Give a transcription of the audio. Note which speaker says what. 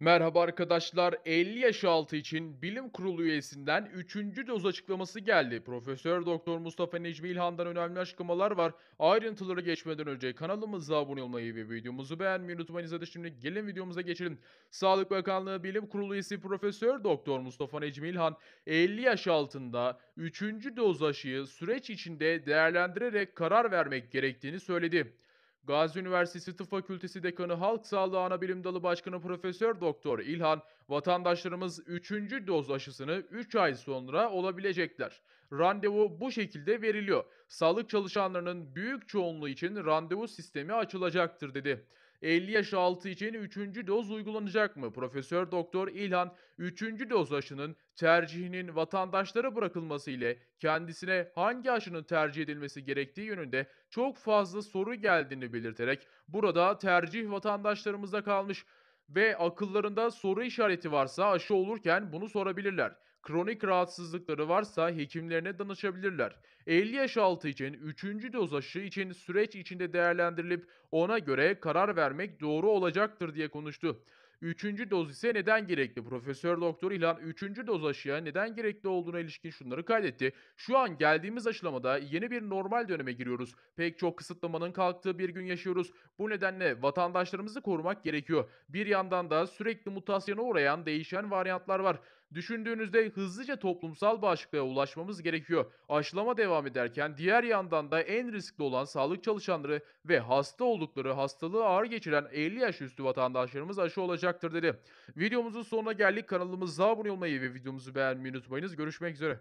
Speaker 1: Merhaba arkadaşlar. 50 yaş altı için Bilim Kurulu üyesinden 3. doz açıklaması geldi. Profesör Doktor Mustafa Necmi İlhan'dan önemli açıklamalar var. Ayrıntıları geçmeden önce kanalımıza abone olmayı ve videomuzu beğenmeyi unutmayınız. Hadi şimdi gelin videomuza geçelim. Sağlık Bakanlığı Bilim Kurulu üyesi Profesör Doktor Mustafa Necmi İlhan 50 yaş altında 3. doz aşıyı süreç içinde değerlendirerek karar vermek gerektiğini söyledi. Gazi Üniversitesi Tıp Fakültesi Dekanı Halk Sağlığı Anabilim Dalı Başkanı Profesör Doktor İlhan, vatandaşlarımız 3. doz aşısını 3 ay sonra olabilecekler. Randevu bu şekilde veriliyor. Sağlık çalışanlarının büyük çoğunluğu için randevu sistemi açılacaktır dedi. 50 yaş altı için 3. doz uygulanacak mı? Profesör Doktor İlhan 3. doz aşının tercihinin vatandaşlara bırakılması ile kendisine hangi aşının tercih edilmesi gerektiği yönünde çok fazla soru geldiğini belirterek burada tercih vatandaşlarımıza kalmış ve akıllarında soru işareti varsa aşı olurken bunu sorabilirler kronik rahatsızlıkları varsa hekimlerine danışabilirler. 50 yaş altı için 3. doz aşı için süreç içinde değerlendirilip ona göre karar vermek doğru olacaktır diye konuştu. Üçüncü doz ise neden gerekli? Profesör Doktor İlhan üçüncü doz aşıya neden gerekli olduğuna ilişkin şunları kaydetti. Şu an geldiğimiz aşılamada yeni bir normal döneme giriyoruz. Pek çok kısıtlamanın kalktığı bir gün yaşıyoruz. Bu nedenle vatandaşlarımızı korumak gerekiyor. Bir yandan da sürekli mutasyona uğrayan değişen varyantlar var. Düşündüğünüzde hızlıca toplumsal bağışıklığa ulaşmamız gerekiyor. Aşılama devam ederken diğer yandan da en riskli olan sağlık çalışanları ve hasta oldukları hastalığı ağır geçiren 50 yaş üstü vatandaşlarımız aşı olacaktır dedi. Videomuzun sonuna geldik. Kanalımıza abone olmayı ve videomuzu beğenmeyi unutmayınız. Görüşmek üzere.